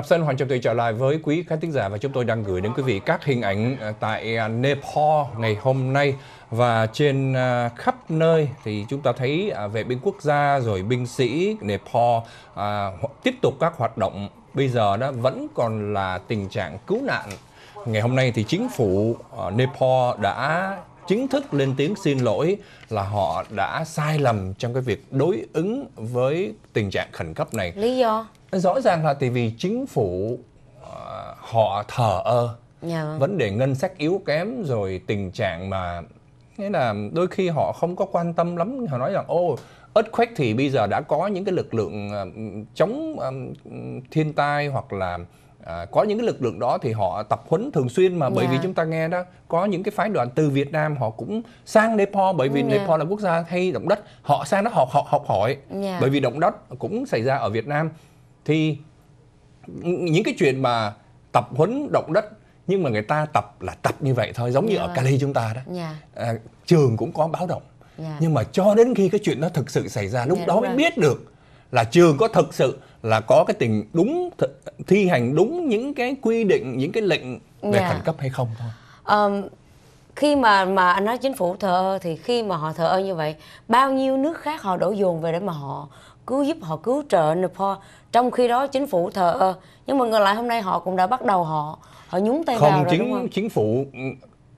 Pháp Sơn Hoàng Trọng Tùy trở lại với quý khán thính giả và chúng tôi đang gửi đến quý vị các hình ảnh ờ, tại ờ, Nepal ngày hôm nay và trên ờ, khắp nơi thì chúng ta thấy vệ binh quốc gia rồi binh sĩ Nepal tiếp tục các hoạt động bây giờ đó vẫn còn là tình trạng cứu nạn. Ngày hôm nay thì chính phủ Nepal đã chính thức lên tiếng xin lỗi là họ đã sai lầm trong cái việc đối ứng với tình trạng khẩn cấp này. Lý do? rõ ràng là tại vì chính phủ à, họ thờ ơ yeah. Dạ vâng. vấn đề ngân sách yếu kém rồi tình trạng mà nghĩa là đôi khi họ không có quan tâm lắm họ nói rằng ô earthquake thì bây giờ đã có những cái lực lượng à, chống à, thiên tai hoặc là À, có những cái lực lượng đó thì họ tập huấn thường xuyên mà bởi yeah. vì dạ. chúng ta nghe đó có những cái phái đoàn từ Việt Nam họ cũng sang Nepal bởi vì yeah. Dạ. Nepal là quốc gia hay động đất họ sang đó họ học học hỏi yeah. bởi vì động đất cũng xảy ra ở Việt Nam thì những cái chuyện mà tập huấn động đất nhưng mà người ta tập là tập như vậy thôi giống yeah. như ở dạ. Cali chúng ta đó yeah. Dạ. à, trường cũng có báo động yeah. Dạ. nhưng mà cho đến khi cái chuyện nó thực sự xảy ra lúc yeah, đó mới rồi. biết được là trường có thực sự là có cái tình đúng thi hành đúng những cái quy định những cái lệnh về yeah. khẩn cấp hay không thôi um, khi mà mà anh nói chính phủ thờ ơ thì khi mà họ thờ ơ như vậy bao nhiêu nước khác họ đổ dồn về để mà họ cứu giúp họ cứu trợ Nepal trong khi đó chính phủ thờ ơ nhưng mà ngược lại hôm nay họ cũng đã bắt đầu họ họ nhúng tay không, vào rồi, đúng không chính phủ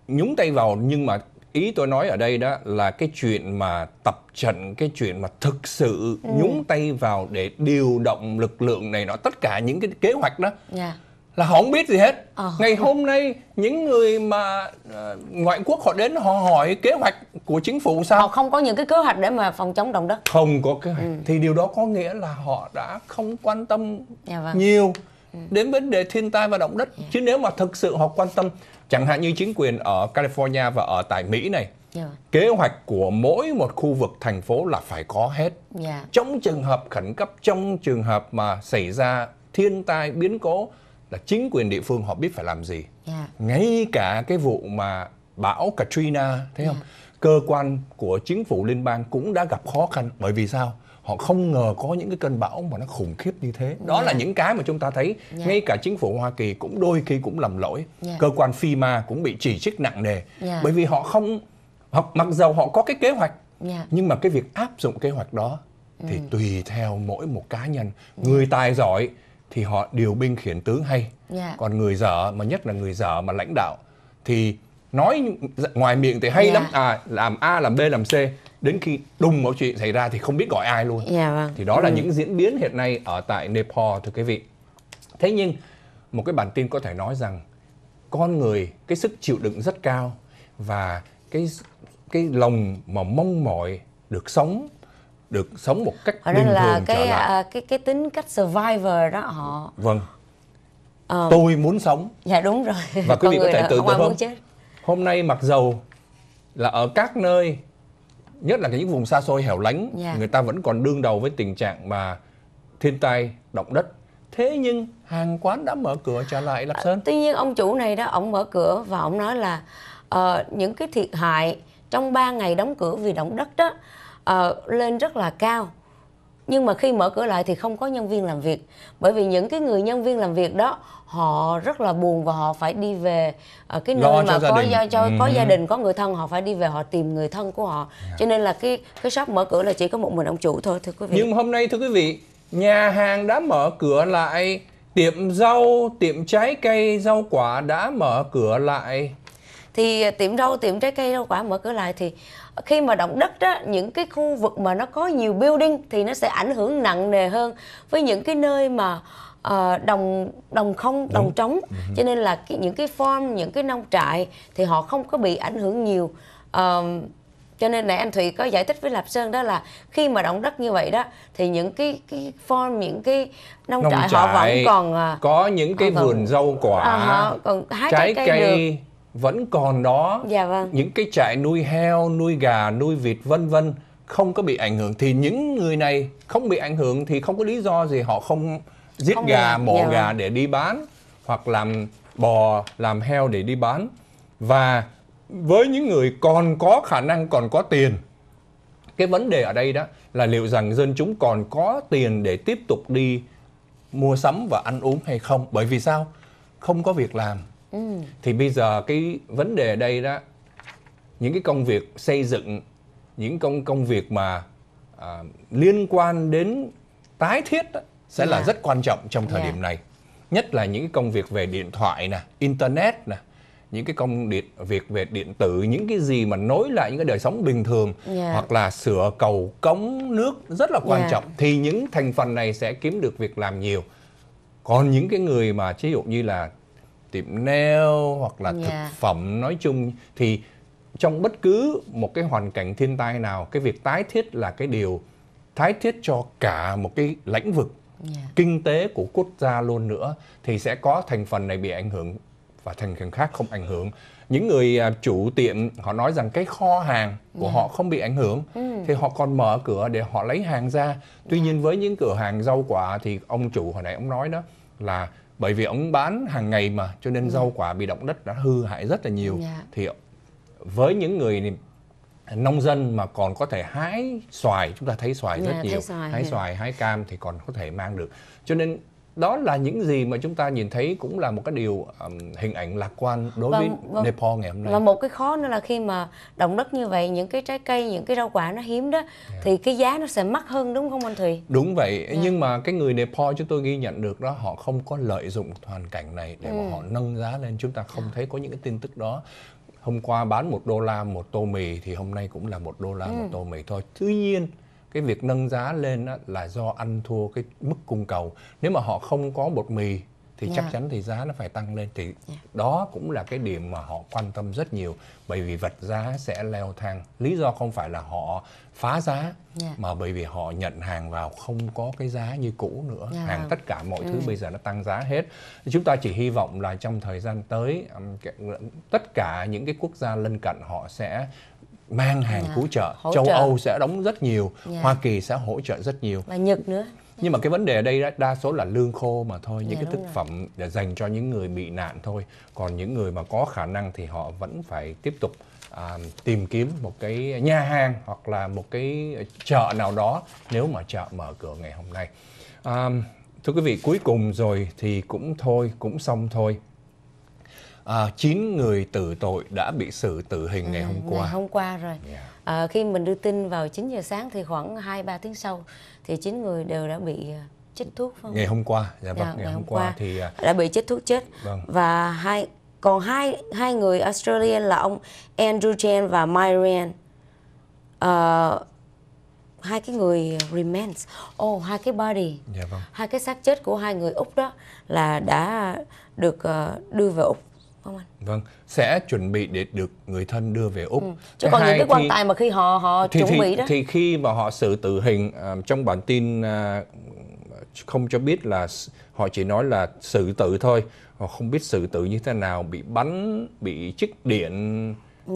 nhúng tay vào nhưng mà ý tôi nói ở đây đó là cái chuyện mà tập trận cái chuyện mà thực sự ừ. nhúng tay vào để điều động lực lượng này nó tất cả những cái kế hoạch đó yeah dạ là họ không biết gì hết ờ. ngày hôm nay những người mà ờ, ngoại quốc họ đến họ hỏi kế hoạch của chính phủ sao họ không có những cái kế hoạch để mà phòng chống động đất không có kế hoạch ừ. thì điều đó có nghĩa là họ đã không quan tâm dạ vâng. nhiều ừ. đến vấn đề thiên tai và động đất dạ. chứ nếu mà thực sự họ quan tâm chẳng hạn như chính quyền ở California và ở tại Mỹ này Yeah. Dạ. Kế hoạch của mỗi một khu vực thành phố là phải có hết. Yeah. Dạ. Trong trường hợp khẩn cấp, trong trường hợp mà xảy ra thiên tai biến cố là chính quyền địa phương họ biết phải làm gì. Yeah. Dạ. Ngay cả cái vụ mà bão Katrina thấy yeah. không? Dạ. Cơ quan của chính phủ liên bang cũng đã gặp khó khăn bởi vì sao? Họ không ngờ có những cái cơn bão mà nó khủng khiếp như thế. Đó yeah. Dạ. là những cái mà chúng ta thấy yeah. ngay cả chính phủ Hoa Kỳ cũng đôi khi cũng lầm lỗi. Yeah. Cơ quan FEMA cũng bị chỉ trích nặng nề yeah. bởi vì họ không hoặc mặc dầu họ có cái kế hoạch yeah. nhưng mà cái việc áp dụng kế hoạch đó thì ừ. tùy theo mỗi một cá nhân, người tài giỏi thì họ điều binh khiển tướng hay yeah. Dạ. còn người dở mà nhất là người dở mà lãnh đạo thì nói dạ, ngoài miệng thì hay yeah. Dạ. lắm à làm a làm b làm c đến khi đùng một chuyện xảy ra thì không biết gọi ai luôn yeah, vâng. thì đó là ừ. những diễn biến hiện nay ở tại nepal thưa quý vị thế nhưng một cái bản tin có thể nói rằng con người cái sức chịu đựng rất cao và cái cái lòng mà mong mỏi được sống được sống một cách bình thường là cái, trở lại. À, cái cái tính cách survivor đó họ vâng um, tôi muốn sống dạ đúng rồi và quý vị có thể tưởng tượng không chết. hôm nay mặc dầu là ở các nơi nhất là những vùng xa xôi hẻo lánh yeah. Dạ. người ta vẫn còn đương đầu với tình trạng mà thiên tai động đất thế nhưng hàng quán đã mở cửa trở lại lạp ờ, sơn à, tuy nhiên ông chủ này đó ông mở cửa và ông nói là uh, những cái thiệt hại trong 3 ngày đóng cửa vì động đất đó Ờ, lên rất là cao nhưng mà khi mở cửa lại thì không có nhân viên làm việc bởi vì những cái người nhân viên làm việc đó họ rất là buồn và họ phải đi về ở ờ, cái nơi Lo mà có gia cho ừ. có gia đình có người thân họ phải đi về họ tìm người thân của họ yeah. Dạ. cho nên là cái cái shop mở cửa là chỉ có một mình ông chủ thôi thưa quý vị nhưng hôm nay thưa quý vị nhà hàng đã mở cửa lại tiệm rau tiệm trái cây rau quả đã mở cửa lại thì à, tiệm rau tiệm trái cây rau quả mở cửa lại thì khi mà động đất đó những cái khu vực mà nó có nhiều building thì nó sẽ ảnh hưởng nặng nề hơn với những cái nơi mà uh, đồng đồng không Đúng. đồng trống uh-huh. cho nên là cái, những cái farm những cái nông trại thì họ không có bị ảnh hưởng nhiều uh, cho nên nãy anh thụy có giải thích với lạp sơn đó là khi mà động đất như vậy đó thì những cái cái form những cái nông, nông trại, trại họ vẫn còn à, có những cái vườn rau quả à, còn hái trái, trái cây, cây được vẫn còn đó dạ vâng. những cái trại nuôi heo nuôi gà nuôi vịt vân vân không có bị ảnh hưởng thì những người này không bị ảnh hưởng thì không có lý do gì họ không giết không gà mổ dạ gà vâng. để đi bán hoặc làm bò làm heo để đi bán và với những người còn có khả năng còn có tiền cái vấn đề ở đây đó là liệu rằng dân chúng còn có tiền để tiếp tục đi mua sắm và ăn uống hay không bởi vì sao không có việc làm thì bây giờ cái vấn đề đây đó những cái công việc xây dựng những công công việc mà à, liên quan đến tái thiết đó, sẽ yeah. là dạ. rất quan trọng trong thời yeah. Dạ. điểm này nhất là những công việc về điện thoại nè internet nè những cái công điện việc về điện tử những cái gì mà nối lại những cái đời sống bình thường yeah. Dạ. hoặc là sửa cầu cống nước rất là quan yeah. trọng thì những thành phần này sẽ kiếm được việc làm nhiều còn những cái người mà ví dụ như là tiệm nail hoặc là yeah. thực dạ. phẩm nói chung thì trong bất cứ một cái hoàn cảnh thiên tai nào cái việc tái thiết là cái điều tái thiết cho cả một cái lĩnh vực yeah. Dạ. kinh tế của quốc gia luôn nữa thì sẽ có thành phần này bị ảnh hưởng và thành phần khác không ảnh hưởng những người à, chủ tiệm họ nói rằng cái kho hàng của yeah. Dạ. họ không bị ảnh hưởng ừ. thì họ còn mở cửa để họ lấy hàng ra tuy yeah. nhiên với những cửa hàng rau quả thì ông chủ hồi nãy ông nói đó là bởi vì ông bán hàng ngày mà cho nên ừ. rau quả bị động đất đã hư hại rất là nhiều dạ. thì với những người nông dân mà còn có thể hái xoài chúng ta thấy xoài dạ, rất nhiều xoài, hái xoài hái cam thì còn có thể mang được cho nên đó là những gì mà chúng ta nhìn thấy cũng là một cái điều um, hình ảnh lạc quan đối vâng, với vâng. Nepal ngày hôm nay. Và một cái khó nữa là khi mà động đất như vậy, những cái trái cây, những cái rau quả nó hiếm đó, yeah. Dạ. thì cái giá nó sẽ mắc hơn đúng không anh Thùy? Đúng vậy, yeah. Dạ. nhưng mà cái người Nepal chúng tôi ghi nhận được đó, họ không có lợi dụng hoàn cảnh này để ừ. mà họ nâng giá lên, chúng ta không thấy có những cái tin tức đó hôm qua bán một đô la một tô mì thì hôm nay cũng là một đô la ừ. một tô mì thôi tuy nhiên cái việc nâng giá lên là do ăn thua cái mức cung cầu nếu mà họ không có bột mì thì yeah. chắc dạ. chắn thì giá nó phải tăng lên thì yeah. Dạ. đó cũng là cái điểm mà họ quan tâm rất nhiều bởi vì vật giá sẽ leo thang lý do không phải là họ phá giá yeah. Dạ. mà bởi vì họ nhận hàng vào không có cái giá như cũ nữa yeah. hàng tất cả mọi ừ. thứ bây giờ nó tăng giá hết chúng ta chỉ hy vọng là trong thời gian tới tất cả những cái quốc gia lân cận họ sẽ mang dạ. hàng yeah. cứu trợ châu trợ. âu sẽ đóng rất nhiều yeah. Dạ. hoa kỳ sẽ hỗ trợ rất nhiều và nhật nữa nhưng mà cái vấn đề ở đây đa số là lương khô mà thôi những yeah, dạ, cái thực rồi. phẩm để dành cho những người bị nạn thôi còn những người mà có khả năng thì họ vẫn phải tiếp tục à, tìm kiếm một cái nhà hàng hoặc là một cái chợ nào đó nếu mà chợ mở cửa ngày hôm nay à, thưa quý vị cuối cùng rồi thì cũng thôi cũng xong thôi à, 9 người tử tội đã bị xử tử hình ừ, ngày à, hôm qua. Ngày hôm qua rồi. Yeah. À, khi mình đưa tin vào 9 giờ sáng thì khoảng 2 3 tiếng sau thì 9 người đều đã bị à, chết thuốc không? Ngày hôm qua, dạ vâng, dạ, ngày, ngày hôm qua, qua thì à, đã bị chết thuốc chết. Vâng. Và hai còn hai hai người Australia là ông Andrew Chen và Myrian. Uh, ờ, hai cái người remains, oh hai cái body, dạ vâng. hai cái xác chết của hai người úc đó là đã được uh, đưa về úc không anh? Vâng, sẽ chuẩn bị để được người thân đưa về Úc. Ừ. Chứ còn những cái quan tài mà khi họ họ thì, chuẩn thì, bị đó. Thì khi mà họ xử tử hình uh, trong bản tin uh, không cho biết là họ chỉ nói là xử tử thôi, họ không biết xử tử như thế nào, bị bắn, bị chích điện,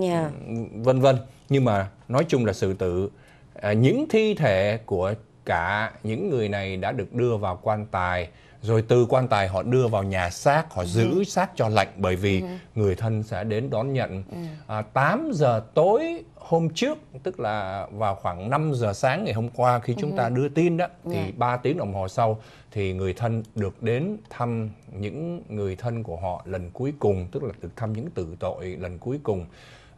yeah. Dạ. Ừ, vân vân. Nhưng mà nói chung là xử tử uh, những thi thể của cả những người này đã được đưa vào quan tài rồi từ quan tài họ đưa vào nhà xác họ giữ ừ. xác cho lạnh bởi vì ừ. người thân sẽ đến đón nhận ừ. à, 8 giờ tối hôm trước tức là vào khoảng 5 giờ sáng ngày hôm qua khi chúng ừ. ta đưa tin đó thì yeah. Dạ. 3 tiếng đồng hồ sau thì người thân được đến thăm những người thân của họ lần cuối cùng tức là được thăm những tử tội lần cuối cùng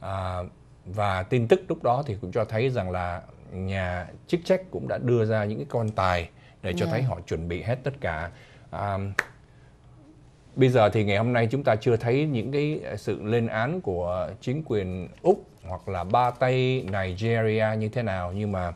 à, và tin tức lúc đó thì cũng cho thấy rằng là nhà chức trách cũng đã đưa ra những cái con tài để cho yeah. thấy dạ. họ chuẩn bị hết tất cả um, bây giờ thì ngày hôm nay chúng ta chưa thấy những cái sự lên án của chính quyền úc hoặc là ba tây nigeria như thế nào nhưng mà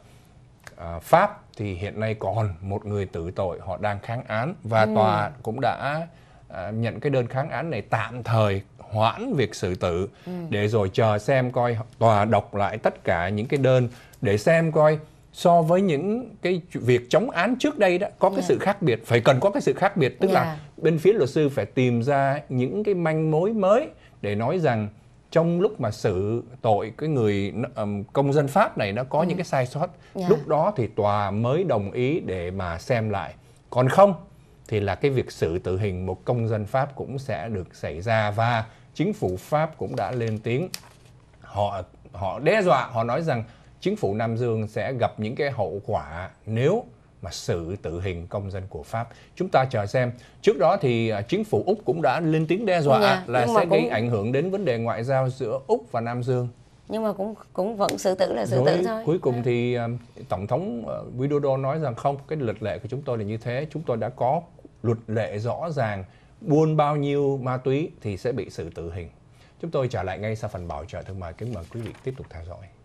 à, pháp thì hiện nay còn một người tử tội họ đang kháng án và ừ. tòa cũng đã à, nhận cái đơn kháng án này tạm thời hoãn việc xử tử ừ. để rồi chờ xem coi tòa đọc lại tất cả những cái đơn để xem coi so với những cái việc chống án trước đây đó có cái dạ. sự khác biệt phải cần có cái sự khác biệt tức yeah. là dạ. bên phía luật sư phải tìm ra những cái manh mối mới để nói rằng trong lúc mà xử tội cái người um, công dân Pháp này nó có ừ. những cái sai sót yeah. Dạ. lúc đó thì tòa mới đồng ý để mà xem lại còn không thì là cái việc xử tử hình một công dân Pháp cũng sẽ được xảy ra và chính phủ Pháp cũng đã lên tiếng họ họ đe dọa họ nói rằng chính phủ Nam Dương sẽ gặp những cái hậu quả nếu mà sự tự hình công dân của Pháp. Chúng ta chờ xem. Trước đó thì à, chính phủ Úc cũng đã lên tiếng đe dọa dạ, là sẽ cũng... gây ảnh hưởng đến vấn đề ngoại giao giữa Úc và Nam Dương. Nhưng mà cũng cũng vẫn xử tử là xử Rồi, tử thôi. Cuối cùng dạ. thì à, tổng thống à, Widodo nói rằng không, cái luật lệ của chúng tôi là như thế, chúng tôi đã có luật lệ rõ ràng buôn bao nhiêu ma túy thì sẽ bị xử tử hình. Chúng tôi trở lại ngay sau phần bảo trợ thương mại kính mời quý vị tiếp tục theo dõi.